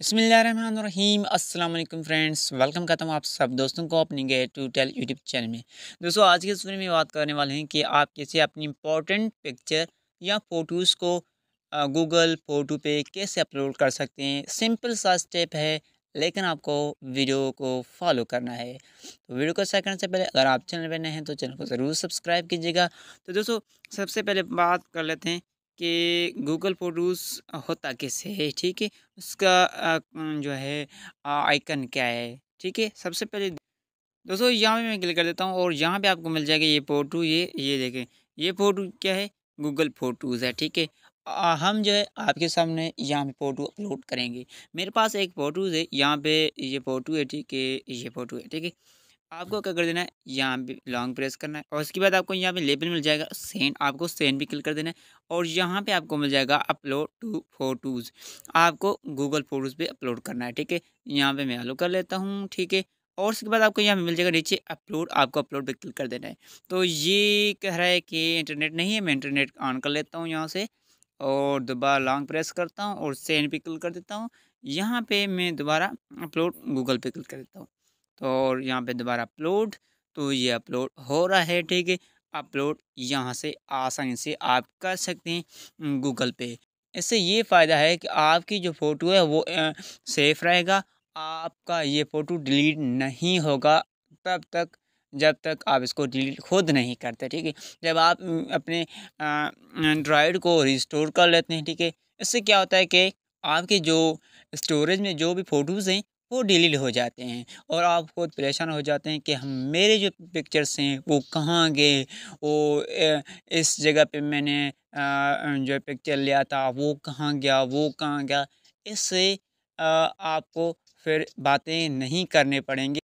बसमीम अल्लाम friends welcome करता हूँ आप सब दोस्तों को अपनी गए टू टेल यूट्यूब चैनल में दोस्तों आज के इस में बात करने वाले हैं कि आप कैसे अपनी इंपॉर्टेंट पिक्चर या फ़ोटोज़ को गूगल फ़ोटो पे कैसे अपलोड कर सकते हैं सिंपल सा स्टेप है लेकिन आपको वीडियो को फॉलो करना है तो वीडियो को शेयर करने से पहले अगर आप चैनल पर नए हैं तो चैनल को ज़रूर सब्सक्राइब कीजिएगा तो दोस्तों सबसे पहले बात कर लेते हैं कि गूगल फोटोज़ होता कैसे है ठीक है उसका जो है आइकन क्या है ठीक है सबसे पहले दोस्तों यहाँ पे मैं क्लिक कर देता हूँ और यहाँ पे आपको मिल जाएगा ये फ़ोटो ये ये देखें ये फ़ोटो क्या है गूगल फ़ोटोज़ है ठीक है हम जो है आपके सामने यहाँ पे फ़ोटो अपलोड करेंगे मेरे पास एक फ़ोटोज़ है यहाँ पे ये फ़ोटो है ठीक है ये फ़ोटो है ठीक है आपको क्या कर देना है यहाँ पे लॉन्ग प्रेस करना है और उसके बाद आपको यहाँ पे लेबल मिल जाएगा सेंड आपको सेंड भी क्लिक कर देना है और यहाँ पे आपको मिल जाएगा अपलोड टू फोटोज़ आपको गूगल फोटोज़ पे अपलोड करना है ठीक है यहाँ पे मैं आलो कर लेता हूँ ठीक है और उसके बाद आपको यहाँ पे मिल जाएगा नीचे अपलोड आपको अपलोड पर क्लिक कर देना है तो ये कह रहा है कि इंटरनेट नहीं है मैं इंटरनेट ऑन कर लेता हूँ यहाँ से और दोबारा लॉन्ग प्रेस करता हूँ और सेंड पे क्लिक कर देता हूँ यहाँ पर मैं दोबारा अपलोड गूगल पे क्लिक कर देता हूँ तो और यहाँ पे दोबारा अपलोड तो ये अपलोड हो रहा है ठीक है अपलोड यहाँ से आसानी से आप कर सकते हैं गूगल पे इससे ये फ़ायदा है कि आपकी जो फ़ोटो है वो सेफ़ रहेगा आपका ये फ़ोटो डिलीट नहीं होगा तब तक जब तक आप इसको डिलीट खुद नहीं करते ठीक है जब आप अपने एंड्रॉयड को रिस्टोर कर लेते हैं ठीक है इससे क्या होता है कि आपके जो स्टोरेज में जो भी फ़ोटोज़ हैं वो डिलीट हो जाते हैं और आप खुद परेशान हो जाते हैं कि हम मेरे जो पिक्चर्स हैं वो कहाँ गए वो इस जगह पे मैंने जो पिक्चर लिया था वो कहाँ गया वो कहाँ गया इससे आपको फिर बातें नहीं करने पड़ेंगी